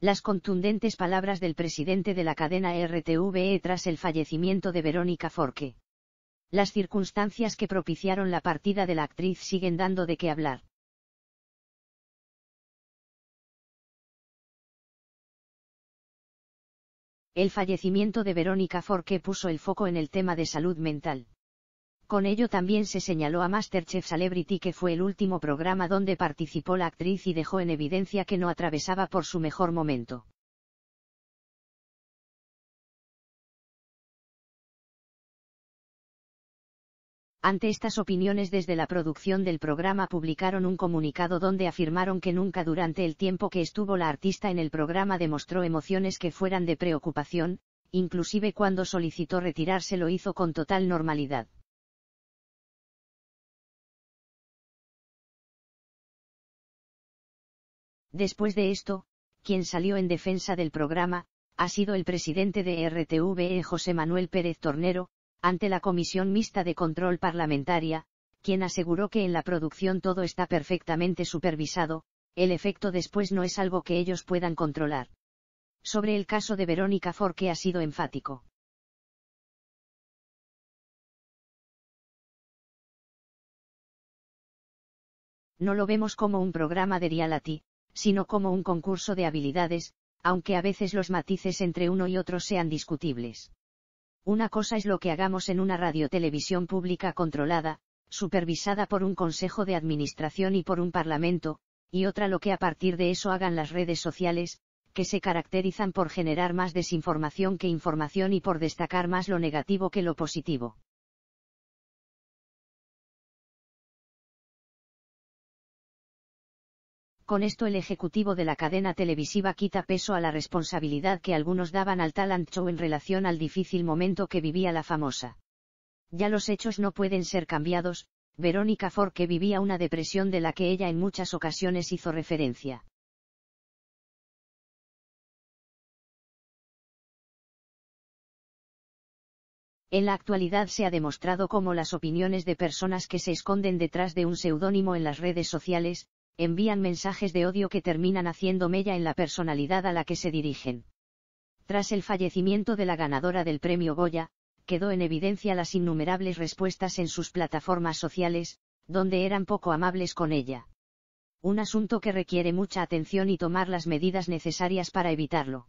las contundentes palabras del presidente de la cadena RTVE tras el fallecimiento de Verónica Forque. Las circunstancias que propiciaron la partida de la actriz siguen dando de qué hablar. El fallecimiento de Verónica Forque puso el foco en el tema de salud mental. Con ello también se señaló a Masterchef Celebrity que fue el último programa donde participó la actriz y dejó en evidencia que no atravesaba por su mejor momento. Ante estas opiniones desde la producción del programa publicaron un comunicado donde afirmaron que nunca durante el tiempo que estuvo la artista en el programa demostró emociones que fueran de preocupación, inclusive cuando solicitó retirarse lo hizo con total normalidad. Después de esto, quien salió en defensa del programa, ha sido el presidente de RTVE eh, José Manuel Pérez Tornero, ante la Comisión Mixta de Control Parlamentaria, quien aseguró que en la producción todo está perfectamente supervisado, el efecto después no es algo que ellos puedan controlar. Sobre el caso de Verónica Forque ha sido enfático. No lo vemos como un programa de reality, sino como un concurso de habilidades, aunque a veces los matices entre uno y otro sean discutibles. Una cosa es lo que hagamos en una radiotelevisión pública controlada, supervisada por un consejo de administración y por un parlamento, y otra lo que a partir de eso hagan las redes sociales, que se caracterizan por generar más desinformación que información y por destacar más lo negativo que lo positivo. Con esto el ejecutivo de la cadena televisiva quita peso a la responsabilidad que algunos daban al talent show en relación al difícil momento que vivía la famosa. Ya los hechos no pueden ser cambiados, Verónica que vivía una depresión de la que ella en muchas ocasiones hizo referencia. En la actualidad se ha demostrado cómo las opiniones de personas que se esconden detrás de un seudónimo en las redes sociales, envían mensajes de odio que terminan haciendo mella en la personalidad a la que se dirigen. Tras el fallecimiento de la ganadora del premio Goya, quedó en evidencia las innumerables respuestas en sus plataformas sociales, donde eran poco amables con ella. Un asunto que requiere mucha atención y tomar las medidas necesarias para evitarlo.